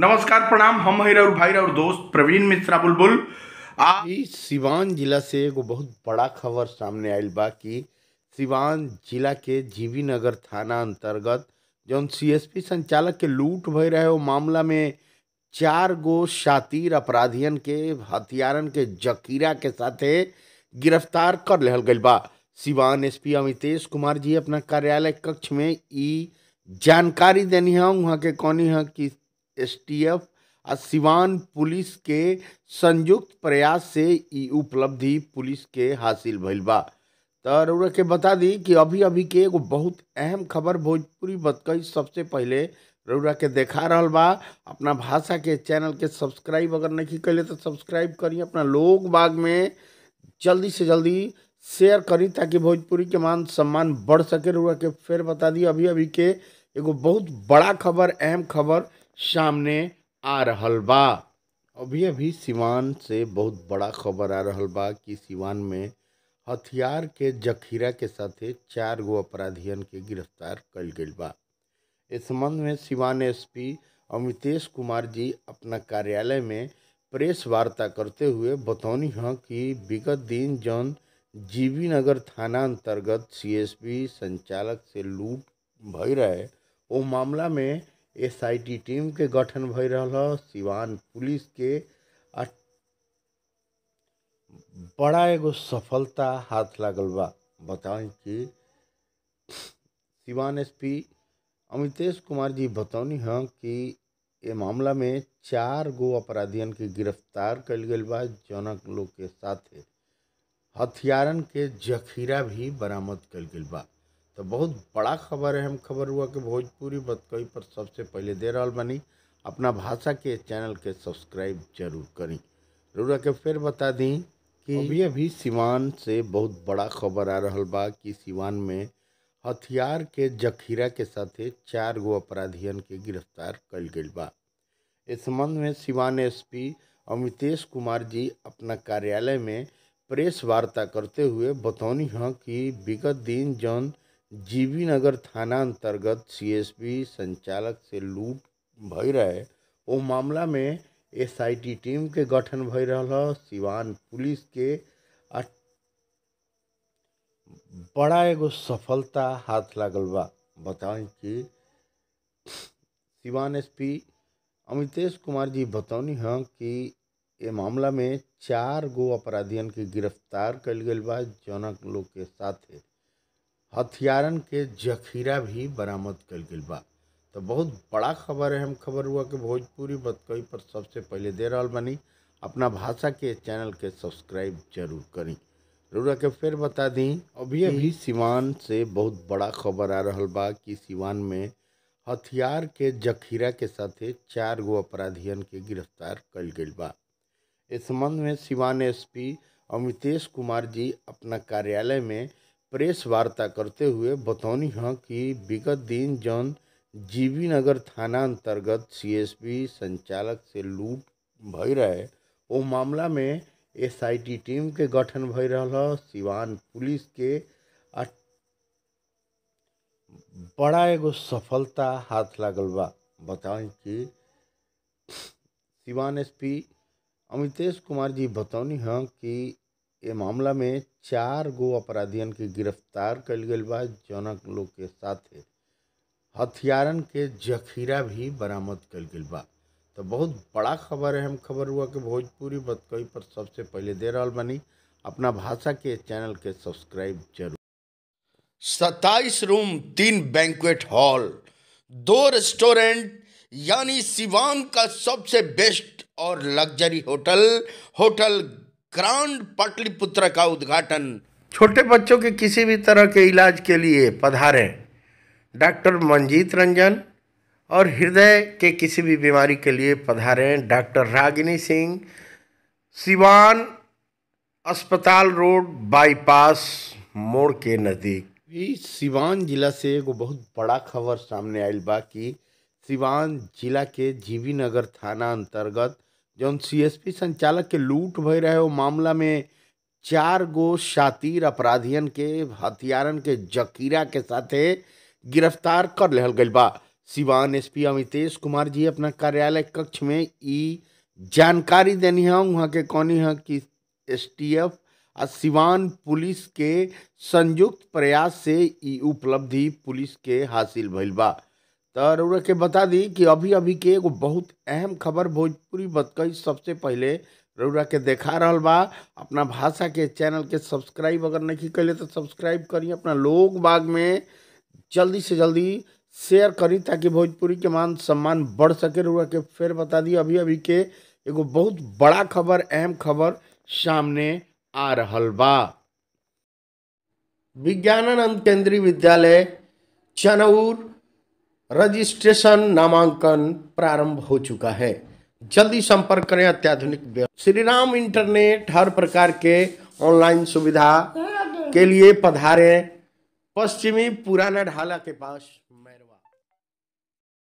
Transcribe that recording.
नमस्कार प्रणाम हम है और भाई और दोस्त प्रवीण मिश्रा बुलबुल सिवान जिला से एगो बहुत बड़ा खबर सामने आयल बा कि सिवान जिला के जीवी नगर थाना अंतर्गत जौन सीएसपी संचालक के लूट भय रहे वो मामला में चार गो शातिर अपराधियन के हथियारन के जकीरा के साथे गिरफ्तार कर ले गई बा सिवान एसपी अमितेश कुमार जी अपना कार्यालय कक्ष में ई जानकारी देनी है वहाँ के कौनी है कि एसटीएफ और सिवान पुलिस के संयुक्त प्रयास से उपलब्धि पुलिस के हासिल भा तो के बता दी कि अभी अभी के एगो बहुत अहम खबर भोजपुरी बतकई सबसे पहले रउरा के देखा रहल बा अपना भाषा के चैनल के सब्सक्राइब अगर नहीं कर तो सब्सक्राइब करी अपना लोग बाग में जल्दी से जल्दी शेयर करी ताकि भोजपुरी के मान सम्मान बढ़ सके रउरा के फिर बता दी अभी अभी के एगो बहुत बड़ा खबर अहम खबर सामने आ रहा बा अभी अभी सिवान से बहुत बड़ा खबर आ रहा बा कि सिवान में हथियार के जखीरा के साथे चार गो अपराधियन के गिरफ्तार कल गई बा इस संबंध में सिवान एसपी अमितेश कुमार जी अपना कार्यालय में प्रेस वार्ता करते हुए बतौनी हैं कि विगत दिन जौन जीवी नगर थाना अंतर्गत सीएसपी संचालक से लूट भई रहे वो मामला में एसआईटी टीम के गठन भई रहा सिवान पुलिस के आ बड़ा एगो सफलता हाथ लागल बा बताएं कि सिवान एसपी अमितेश कुमार जी बतौनी हैं कि ये मामला में चार गो अपराधियन के गिरफ्तार कल गई बा जनक लोग के साथ हथियारन के जखीरा भी बरामद कल गई बा तो बहुत बड़ा खबर है हम खबर हुआ कि भोजपुरी बतकई पर सबसे पहले दे रहा बनी अपना भाषा के चैनल के सब्सक्राइब जरूर करी रुरा के फिर बता दी कि अभी अभी सिवान से बहुत बड़ा खबर आ रहा बा कि सिवान में हथियार के जखीरा के साथे चार गो अपराधियन के गिरफ्तार कल गई बा इस संबंध में सिवान एसपी अमितेश कुमार जी अपना कार्यालय में प्रेस वार्ता करते हुए बतौनी हैं कि विगत दिन जन जीबी नगर थाना अंतर्गत सीएसबी संचालक से लूट भय रहे वो मामला में एसआईटी टीम के गठन भय रहा सिवान पुलिस के बड़ा एगो सफलता हाथ लागल बा बताएं कि सिवान एसपी अमितेश कुमार जी बतौनी हैं कि ये मामला में चार गो अपराधियन के गिरफ्तार कल गई बा जनक लोग के है हथियारन के जखीरा भी बरामद कल गई बा तो बहुत बड़ा खबर है हम खबर हुआ कि भोजपुरी बतकई पर सबसे पहले दे रहा बनी अपना भाषा के चैनल के सब्सक्राइब जरूर करी रुरा के फिर बता दी अभी अभी सिवान से बहुत बड़ा खबर आ रहा बा कि सिवान में हथियार के जखीरा के साथ चार गो अपराधियन के गिरफ्तार कल गई बा इस संबंध में सिवान एसपी अमितेश कुमार जी अपना कार्यालय में प्रेस वार्ता करते हुए बतौनी हैं हाँ कि विगत दिन जौन जीवी नगर थाना अंतर्गत सीएसपी संचालक से लूट भय रहे वो मामला में एसआईटी टीम के गठन भई रहा सिवान पुलिस के बड़ा एगो सफलता हाथ लागल बा बताएं कि सिवान एसपी अमितेश कुमार जी बतौनी हैं हाँ कि ये मामला में चार गो अपराधियन के गिरफ्तार कईल गईल बा जौना लोग के साथ हथियारन के जखीरा भी बरामद कईल गईल बा तो बहुत बड़ा खबर है हम खबर हुआ कि भोजपुरी बतकई पर सबसे पहले दे रहा बनी अपना भाषा के चैनल के सब्सक्राइब जरूर सत्ताईस रूम तीन बैंक्वेट हॉल दो रेस्टोरेंट यानी सिवान का सबसे बेस्ट और luxury hotel hotel grand Pataliputra का उद्घाटन छोटे बच्चों के किसी भी तरह के इलाज के लिए पधारें डॉक्टर मंजीत रंजन और हृदय के किसी भी बीमारी के लिए पधारें डॉक्टर रागिनी सिंह सिवान अस्पताल रोड बाईपास मोड़ के नज़दीक सिवान जिला से एक बहुत बड़ा खबर सामने आई बा कि सिवान जिला के जीवी नगर थाना अंतर्गत जौन सीएसपी संचालक के लूट भय रहे वो मामला में चार गो शातिर अपराधियन के हथियारन के जकीरा के साथे गिरफ्तार कर लेल गई बा सिवान एसपी अमितेश कुमार जी अपना कार्यालय कक्ष में ई जानकारी देनी है वहाँ के कौनी है कि एसटीएफ आ सिवान पुलिस के संयुक्त प्रयास से ई उपलब्धि पुलिस के हासिल भइल बा तर के बता दी कि अभी अभी के एगो बहुत अहम खबर भोजपुरी बतकई सबसे पहले रउरा के देखा रहा बा अपना भाषा के चैनल के सब्सक्राइब अगर नहीं कर तो सब्सक्राइब करी अपना लोग बाग में जल्दी से जल्दी शेयर करी ताकि भोजपुरी के मान सम्मान बढ़ सके रउरा के फिर बता दी अभी अभी के एगो बहुत बड़ा खबर अहम खबर सामने आ रहा बा विज्ञानानंद केंद्रीय विद्यालय चनौर रजिस्ट्रेशन नामांकन प्रारंभ हो चुका है जल्दी संपर्क करें अत्याधुनिक श्री राम इंटरनेट हर प्रकार के ऑनलाइन सुविधा के लिए पधारे पश्चिमी पुराना ढाला के पास